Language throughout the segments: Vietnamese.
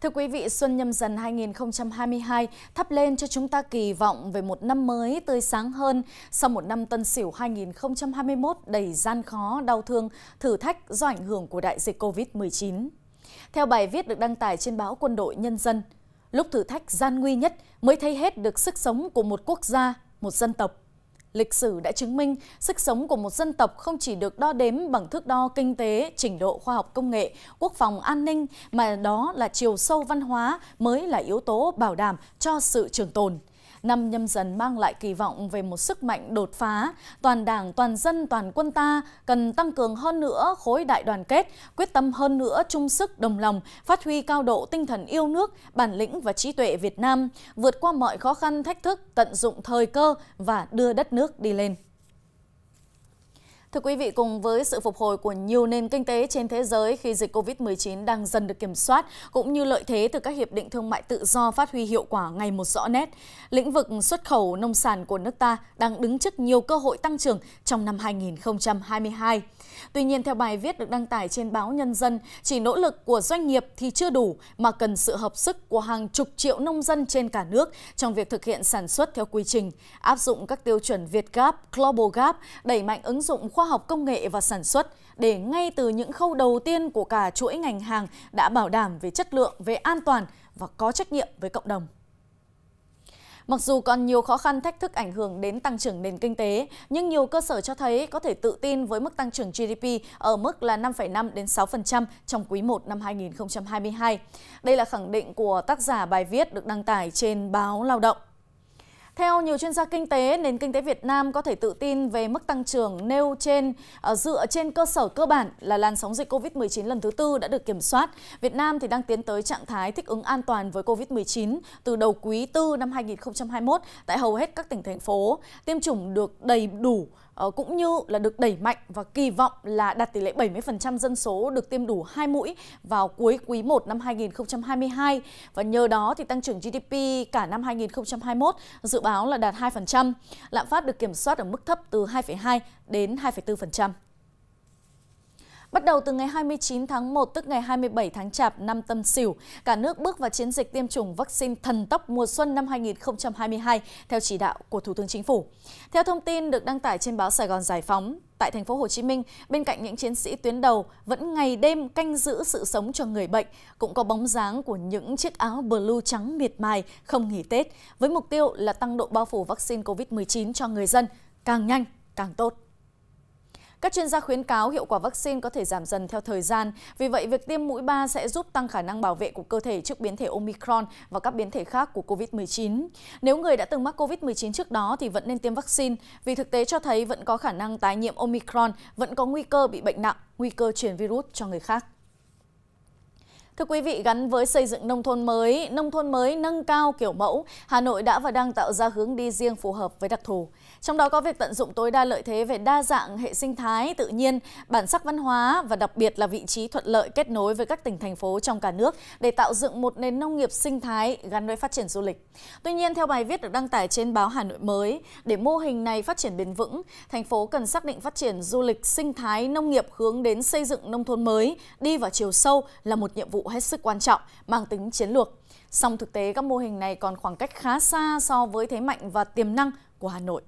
Thưa quý vị, Xuân Nhâm Dần 2022 thắp lên cho chúng ta kỳ vọng về một năm mới tươi sáng hơn sau một năm tân sửu 2021 đầy gian khó, đau thương, thử thách do ảnh hưởng của đại dịch COVID-19. Theo bài viết được đăng tải trên báo Quân đội Nhân dân, lúc thử thách gian nguy nhất mới thấy hết được sức sống của một quốc gia, một dân tộc. Lịch sử đã chứng minh sức sống của một dân tộc không chỉ được đo đếm bằng thước đo kinh tế, trình độ khoa học công nghệ, quốc phòng an ninh mà đó là chiều sâu văn hóa mới là yếu tố bảo đảm cho sự trường tồn. Năm nhâm dần mang lại kỳ vọng về một sức mạnh đột phá. Toàn đảng, toàn dân, toàn quân ta cần tăng cường hơn nữa khối đại đoàn kết, quyết tâm hơn nữa chung sức đồng lòng, phát huy cao độ tinh thần yêu nước, bản lĩnh và trí tuệ Việt Nam, vượt qua mọi khó khăn, thách thức, tận dụng thời cơ và đưa đất nước đi lên. Thưa quý vị, cùng với sự phục hồi của nhiều nền kinh tế trên thế giới khi dịch COVID-19 đang dần được kiểm soát, cũng như lợi thế từ các hiệp định thương mại tự do phát huy hiệu quả ngày một rõ nét, lĩnh vực xuất khẩu nông sản của nước ta đang đứng trước nhiều cơ hội tăng trưởng trong năm 2022. Tuy nhiên, theo bài viết được đăng tải trên báo Nhân dân, chỉ nỗ lực của doanh nghiệp thì chưa đủ mà cần sự hợp sức của hàng chục triệu nông dân trên cả nước trong việc thực hiện sản xuất theo quy trình, áp dụng các tiêu chuẩn Việt Gap, Global Gap, đẩy mạnh ứng dụng khoa học công nghệ và sản xuất để ngay từ những khâu đầu tiên của cả chuỗi ngành hàng đã bảo đảm về chất lượng, về an toàn và có trách nhiệm với cộng đồng. Mặc dù còn nhiều khó khăn thách thức ảnh hưởng đến tăng trưởng nền kinh tế, nhưng nhiều cơ sở cho thấy có thể tự tin với mức tăng trưởng GDP ở mức là 5,5 đến 6% trong quý 1 năm 2022. Đây là khẳng định của tác giả bài viết được đăng tải trên báo Lao động. Theo nhiều chuyên gia kinh tế, nền kinh tế Việt Nam có thể tự tin về mức tăng trưởng nêu trên ờ, dựa trên cơ sở cơ bản là làn sóng dịch COVID-19 lần thứ tư đã được kiểm soát. Việt Nam thì đang tiến tới trạng thái thích ứng an toàn với COVID-19 từ đầu quý 4 năm 2021 tại hầu hết các tỉnh thành phố. Tiêm chủng được đầy đủ Ờ, cũng như là được đẩy mạnh và kỳ vọng là đạt tỷ lệ 70% dân số được tiêm đủ 2 mũi vào cuối quý 1 năm 2022 và nhờ đó thì tăng trưởng GDP cả năm 2021 dự báo là đạt 2%, lạm phát được kiểm soát ở mức thấp từ 2,2 đến 2,4%. Bắt đầu từ ngày 29 tháng 1 tức ngày 27 tháng Chạp năm Tân Sửu, cả nước bước vào chiến dịch tiêm chủng vaccine thần tốc mùa xuân năm 2022 theo chỉ đạo của Thủ tướng Chính phủ. Theo thông tin được đăng tải trên báo Sài Gòn Giải Phóng, tại thành phố Hồ Chí Minh, bên cạnh những chiến sĩ tuyến đầu vẫn ngày đêm canh giữ sự sống cho người bệnh, cũng có bóng dáng của những chiếc áo blue trắng miệt mài không nghỉ Tết với mục tiêu là tăng độ bao phủ vaccine COVID-19 cho người dân càng nhanh càng tốt. Các chuyên gia khuyến cáo hiệu quả vaccine có thể giảm dần theo thời gian, vì vậy việc tiêm mũi 3 sẽ giúp tăng khả năng bảo vệ của cơ thể trước biến thể Omicron và các biến thể khác của COVID-19. Nếu người đã từng mắc COVID-19 trước đó thì vẫn nên tiêm vaccine, vì thực tế cho thấy vẫn có khả năng tái nhiễm Omicron, vẫn có nguy cơ bị bệnh nặng, nguy cơ truyền virus cho người khác. Thưa quý vị, gắn với xây dựng nông thôn mới, nông thôn mới nâng cao kiểu mẫu, Hà Nội đã và đang tạo ra hướng đi riêng phù hợp với đặc thù. Trong đó có việc tận dụng tối đa lợi thế về đa dạng hệ sinh thái tự nhiên, bản sắc văn hóa và đặc biệt là vị trí thuận lợi kết nối với các tỉnh thành phố trong cả nước để tạo dựng một nền nông nghiệp sinh thái gắn với phát triển du lịch. Tuy nhiên, theo bài viết được đăng tải trên báo Hà Nội mới, để mô hình này phát triển bền vững, thành phố cần xác định phát triển du lịch sinh thái nông nghiệp hướng đến xây dựng nông thôn mới đi vào chiều sâu là một nhiệm vụ vụ hết sức quan trọng, mang tính chiến lược. Song thực tế các mô hình này còn khoảng cách khá xa so với thế mạnh và tiềm năng của Hà Nội.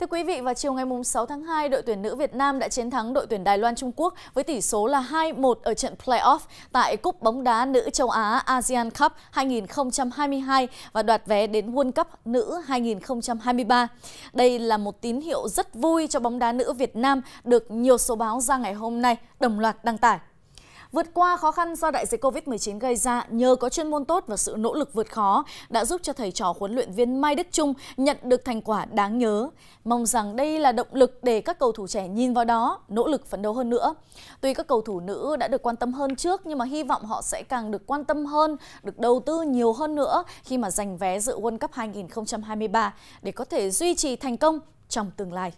Thưa quý vị, vào chiều ngày 6 tháng 2, đội tuyển nữ Việt Nam đã chiến thắng đội tuyển Đài Loan Trung Quốc với tỷ số là 2-1 ở trận playoff tại Cúp bóng đá nữ châu Á ASEAN Cup 2022 và đoạt vé đến World Cup nữ 2023. Đây là một tín hiệu rất vui cho bóng đá nữ Việt Nam được nhiều số báo ra ngày hôm nay đồng loạt đăng tải. Vượt qua khó khăn do đại dịch COVID-19 gây ra, nhờ có chuyên môn tốt và sự nỗ lực vượt khó đã giúp cho thầy trò huấn luyện viên Mai Đức Trung nhận được thành quả đáng nhớ. Mong rằng đây là động lực để các cầu thủ trẻ nhìn vào đó, nỗ lực phấn đấu hơn nữa. Tuy các cầu thủ nữ đã được quan tâm hơn trước nhưng mà hy vọng họ sẽ càng được quan tâm hơn, được đầu tư nhiều hơn nữa khi mà giành vé dự World Cup 2023 để có thể duy trì thành công trong tương lai.